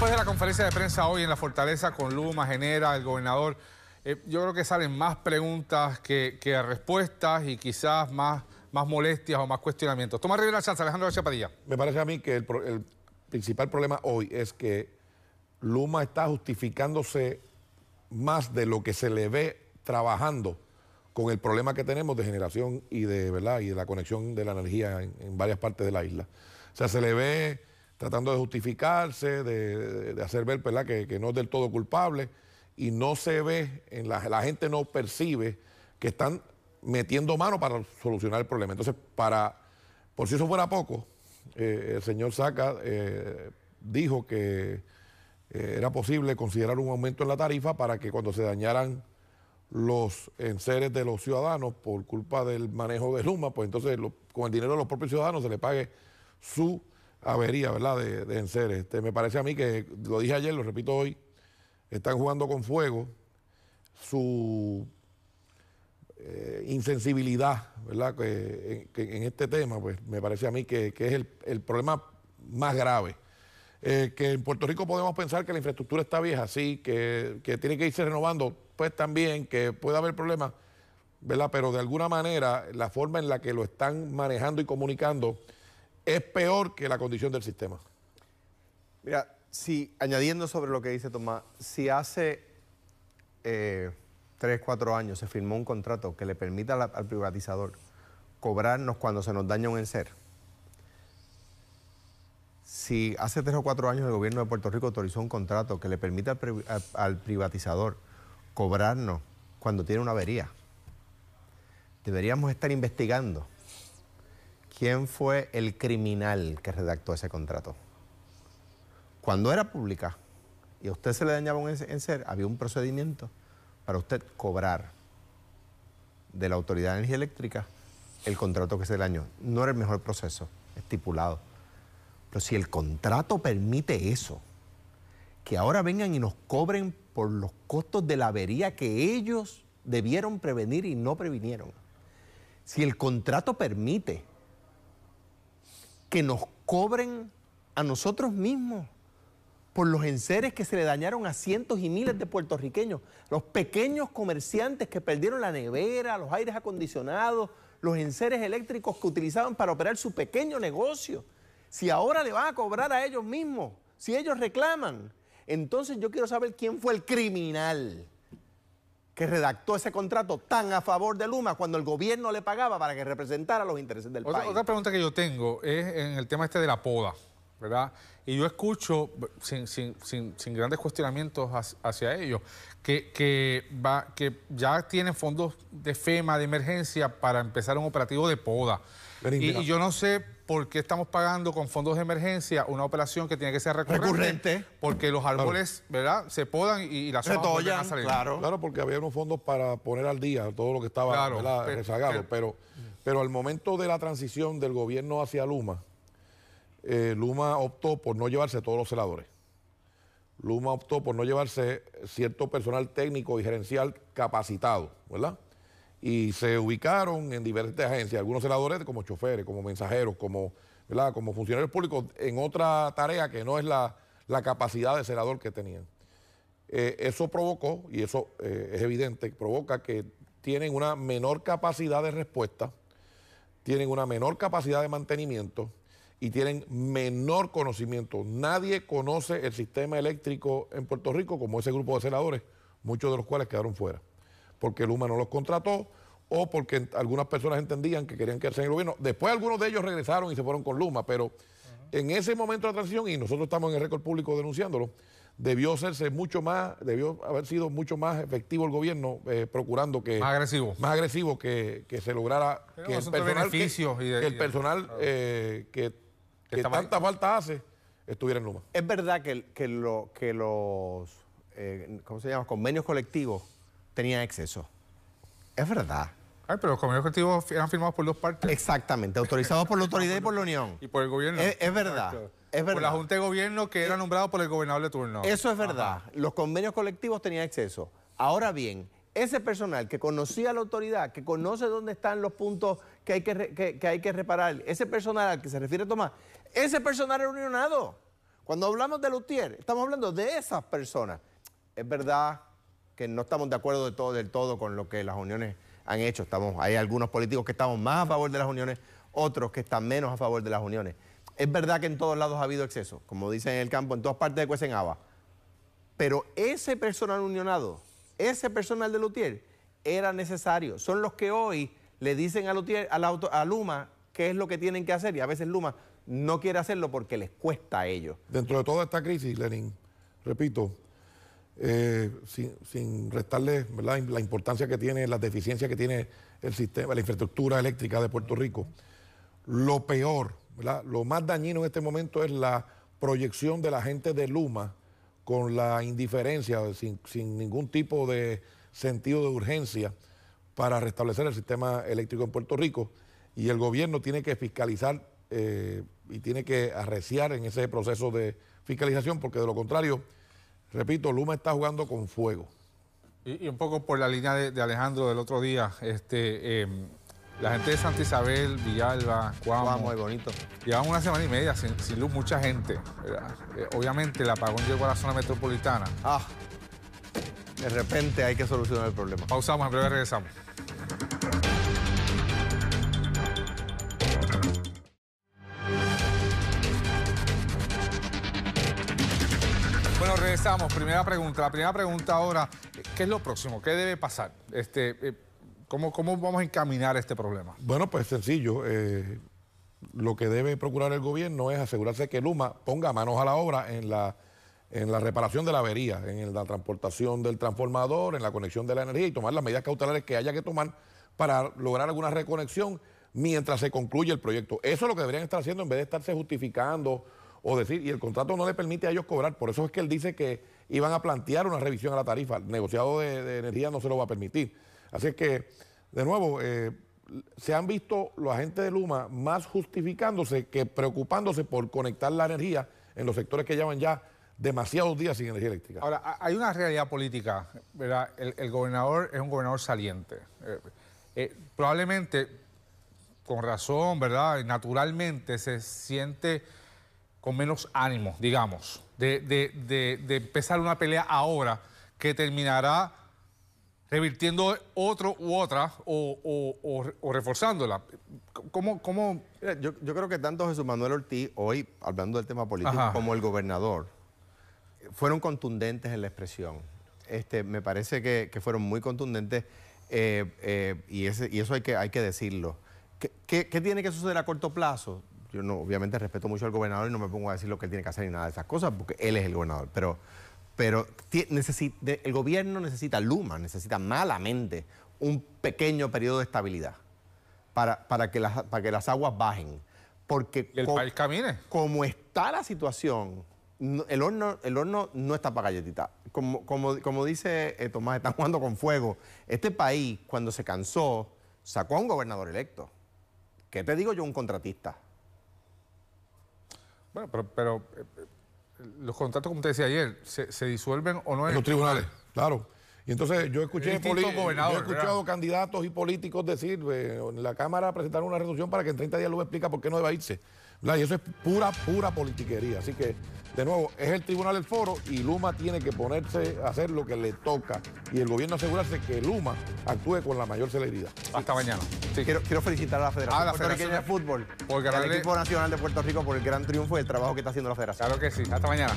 Después de la conferencia de prensa hoy en la Fortaleza con Luma, Genera, el gobernador, eh, yo creo que salen más preguntas que, respuestas y quizás más, molestias o más cuestionamientos. Tomás Rivera chanza, Alejandro García Padilla. Me parece a mí que el, principal problema hoy es que Luma está justificándose más de lo que se le ve trabajando con el problema que tenemos de generación y de, Y de la conexión de la energía en varias partes de la isla. O sea, se le ve tratando de justificarse, de, hacer ver Que, no es del todo culpable y no se ve, en la, la gente no percibe que están metiendo mano para solucionar el problema. Entonces, para, por si eso fuera poco, eh, el señor Saca eh, dijo que eh, era posible considerar un aumento en la tarifa para que cuando se dañaran los enseres de los ciudadanos por culpa del manejo de Luma, pues entonces con el dinero de los propios ciudadanos se le pague su avería, ¿verdad? De, de Este, me parece a mí que, lo dije ayer, lo repito hoy, están jugando con fuego. Su eh, insensibilidad, ¿verdad? Que, en este tema, pues me parece a mí que, es el, problema más grave. Eh, que en Puerto Rico podemos pensar que la infraestructura está vieja, sí, que, que tiene que irse renovando, pues también, que puede haber problemas, ¿verdad? Pero de alguna manera, la forma en la que lo están manejando y comunicando es peor que la condición del sistema. Mira, si, añadiendo sobre lo que dice Tomás, si hace eh, tres o cuatro años se firmó un contrato que le permita al privatizador cobrarnos cuando se nos daña un enser, si hace tres o cuatro años el gobierno de Puerto Rico autorizó un contrato que le permita al privatizador cobrarnos cuando tiene una avería, deberíamos estar investigando ¿Quién fue el criminal que redactó ese contrato? Cuando era pública y a usted se le dañaba un ser, había un procedimiento para usted cobrar de la Autoridad de Energía Eléctrica el contrato que se le dañó. No era el mejor proceso estipulado. Pero si el contrato permite eso, que ahora vengan y nos cobren por los costos de la avería que ellos debieron prevenir y no previnieron. Si el contrato permite que nos cobren a nosotros mismos por los enseres que se le dañaron a cientos y miles de puertorriqueños, los pequeños comerciantes que perdieron la nevera, los aires acondicionados, los enseres eléctricos que utilizaban para operar su pequeño negocio. Si ahora le van a cobrar a ellos mismos, si ellos reclaman, entonces yo quiero saber quién fue el criminal que redactó ese contrato tan a favor de Luma cuando el gobierno le pagaba para que representara los intereses del otra, país. Otra pregunta que yo tengo es en el tema este de la poda, ¿verdad? Y yo escucho, sin, grandes cuestionamientos hacia, ellos, que, va, que ya tienen fondos de FEMA, de emergencia, para empezar un operativo de poda. Y, yo no sé por qué estamos pagando con fondos de emergencia una operación que tiene que ser recurrente. Porque los árboles, ¿verdad? Se podan y, las hojas a salir. Claro. porque había unos fondos para poner al día todo lo que estaba rezagado. Pero, al momento de la transición del gobierno hacia Luma, eh, Luma optó por no llevarse todos los celadores. Luma optó por no llevarse cierto personal técnico y gerencial capacitado, ¿verdad? y se ubicaron en diversas agencias, algunos celadores como choferes, como mensajeros, como, como funcionarios públicos, en otra tarea que no es la, capacidad de senador que tenían. Eh, eso provocó, y eso eh, es evidente, provoca que tienen una menor capacidad de respuesta, tienen una menor capacidad de mantenimiento y tienen menor conocimiento. Nadie conoce el sistema eléctrico en Puerto Rico como ese grupo de celadores muchos de los cuales quedaron fuera porque Luma no los contrató o porque algunas personas entendían que querían quedarse en el gobierno. Después algunos de ellos regresaron y se fueron con Luma, pero en ese momento de transición, y nosotros estamos en el récord público denunciándolo, debió hacerse mucho más, debió haber sido mucho más efectivo el gobierno eh, procurando que... Más agresivo. Más agresivo que, se lograra que el, personal, eh, que, el personal que, tanta falta hace estuviera en Luma. Es verdad que, que los, eh, ¿cómo se llama?, convenios colectivos tenía exceso. Es verdad. pero los convenios colectivos eran firmados por dos partes. Exactamente, autorizados por la autoridad y por la Unión. Y por el gobierno. Es, verdad. Es verdad. Por la Junta de Gobierno que era eh, nombrado por el gobernador de turno. Eso es verdad. Los convenios colectivos tenían exceso. Ahora bien, ese personal que conocía la autoridad, que conoce dónde están los puntos que hay que, que hay que reparar, ese personal al que se refiere Tomás, ese personal era unionado. Cuando hablamos de Lutier, estamos hablando de esas personas. Es verdad que no estamos de acuerdo de todo, del todo con lo que las uniones han hecho. Estamos, hay algunos políticos que estamos más a favor de las uniones, otros que están menos a favor de las uniones. Es verdad que en todos lados ha habido exceso, como dicen en el campo, en todas partes de cuecen Pero ese personal unionado, ese personal de Lutier, era necesario. Son los que hoy le dicen a, Lutier, a Luma qué es lo que tienen que hacer y a veces Luma no quiere hacerlo porque les cuesta a ellos. Dentro de toda esta crisis, Lenin, repito, eh, sin, sin, restarle la importancia que tiene, la deficiencia que tiene el sistema, la infraestructura eléctrica de Puerto Rico. Lo peor, ¿verdad? lo más dañino en este momento es la proyección de la gente de Luma con la indiferencia, sin, sin ningún tipo de sentido de urgencia para restablecer el sistema eléctrico en Puerto Rico y el gobierno tiene que fiscalizar eh, y tiene que arreciar en ese proceso de fiscalización porque de lo contrario Repito, Luma está jugando con fuego. Y, un poco por la línea de, Alejandro del otro día, este, em, la gente de Santa Isabel, Villalba, Cuamo, Cuamo muy bonito. Llevamos una semana y media sin, luz, mucha gente. Eh, obviamente el apagón llegó a la zona metropolitana. Ah, de repente hay que solucionar el problema. Pausamos, en breve regresamos. Bueno, regresamos. Primera pregunta. La primera pregunta ahora, ¿qué es lo próximo? ¿Qué debe pasar? Este, eh, ¿cómo, cómo vamos a encaminar este problema? Bueno, pues sencillo. Eh, lo que debe procurar el gobierno es asegurarse que Luma ponga manos a la obra en la, en la reparación de la avería, en la transportación del transformador, en la conexión de la energía y tomar las medidas cautelares que haya que tomar para lograr alguna reconexión mientras se concluye el proyecto. Eso es lo que deberían estar haciendo en vez de estarse justificando o decir, y el contrato no le permite a ellos cobrar. Por eso es que él dice que iban a plantear una revisión a la tarifa. El negociado de, energía no se lo va a permitir. Así que, de nuevo, eh, se han visto los agentes de Luma más justificándose que preocupándose por conectar la energía en los sectores que llevan ya demasiados días sin energía eléctrica. Ahora, hay una realidad política, ¿verdad? El, gobernador es un gobernador saliente. Eh, eh, probablemente, con razón, ¿verdad? Naturalmente se siente con menos ánimo, digamos, de, empezar una pelea ahora que terminará revirtiendo otro u otra o, o, reforzándola. ¿Cómo, yo, creo que tanto Jesús Manuel Ortiz, hoy hablando del tema político, como el gobernador, fueron contundentes en la expresión. Este, me parece que, fueron muy contundentes eh, eh, y, ese, y, eso hay que, hay que decirlo. qué, tiene que suceder a corto plazo? yo no, obviamente respeto mucho al gobernador y no me pongo a decir lo que él tiene que hacer ni nada de esas cosas, porque él es el gobernador. Pero, pero el gobierno necesita Luma, necesita malamente un pequeño periodo de estabilidad para, para, que, las, para que las aguas bajen. Porque el país como está la situación, el, horno, el horno no está para galletita. Como, como, dice eh, Tomás, están jugando con fuego. Este país, cuando se cansó, sacó a un gobernador electo. ¿Qué te digo yo, un contratista? Bueno, pero, eh, eh, los contratos, como te decía ayer, se, disuelven o no en, los tribunales. Claro. Y entonces yo escuché, he escuchado candidatos y políticos decir, eh, en la Cámara presentaron una resolución para que en 30 días lo explica por qué no deba irse. Y eso es pura, pura politiquería. Así que, de nuevo, es el tribunal del foro y Luma tiene que ponerse a hacer lo que le toca y el gobierno asegurarse que Luma actúe con la mayor celeridad. Hasta mañana. Quiero, quiero, felicitar a la Federación, de Fútbol y al equipo nacional de Puerto Rico por el gran triunfo y el trabajo que está haciendo la Federación. Claro que sí. Hasta mañana.